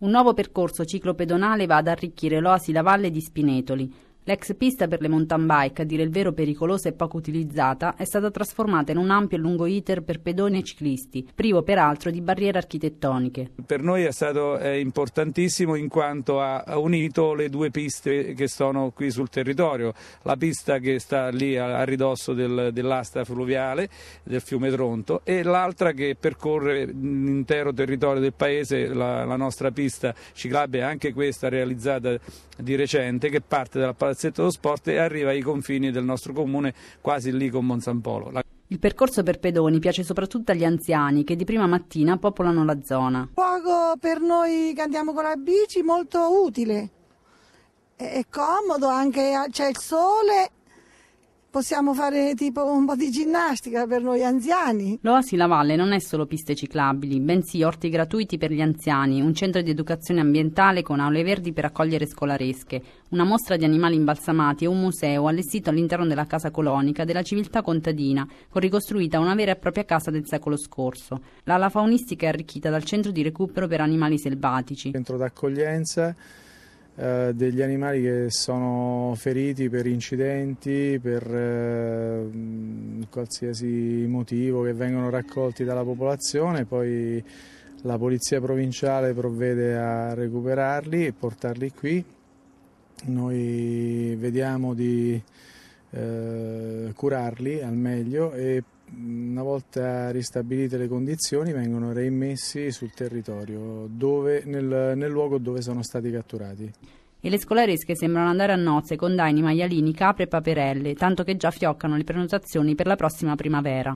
Un nuovo percorso ciclopedonale va ad arricchire l'oasi La Valle di Spinetoli, L'ex pista per le mountain bike, a dire il vero pericolosa e poco utilizzata, è stata trasformata in un ampio e lungo iter per pedoni e ciclisti, privo peraltro di barriere architettoniche. Per noi è stato importantissimo in quanto ha unito le due piste che sono qui sul territorio, la pista che sta lì a, ridosso del, dell'asta fluviale del fiume Tronto e l'altra che percorre l'intero territorio del paese, la, la nostra pista ciclabile, anche questa realizzata di recente, che parte dalla Palazzo palazzetto dello sport e arriva ai confini del nostro comune, quasi lì con Monsampolo. La... Il percorso per pedoni piace soprattutto agli anziani che di prima mattina popolano la zona. Poco per noi che andiamo con la bici, molto utile. È comodo, anche c'è il sole Possiamo fare tipo un po' di ginnastica per noi anziani. L'Oasi La Valle non è solo piste ciclabili, bensì orti gratuiti per gli anziani, un centro di educazione ambientale con aule verdi per accogliere scolaresche, una mostra di animali imbalsamati e un museo allestito all'interno della casa colonica della civiltà contadina, con ricostruita una vera e propria casa del secolo scorso. L'ala faunistica è arricchita dal centro di recupero per animali selvatici. Centro d'accoglienza eh, degli animali che sono feriti per incidenti, per eh, qualsiasi motivo che vengono raccolti dalla popolazione, poi la polizia provinciale provvede a recuperarli e portarli qui. Noi vediamo di eh, curarli al meglio e mh, mm, una volta ristabilite le condizioni vengono reimmessi sul territorio, dove, nel, nel luogo dove sono stati catturati. E le scolaresche sembrano andare a nozze con daini, maialini, capre e paperelle, tanto che già fioccano le prenotazioni per la prossima primavera.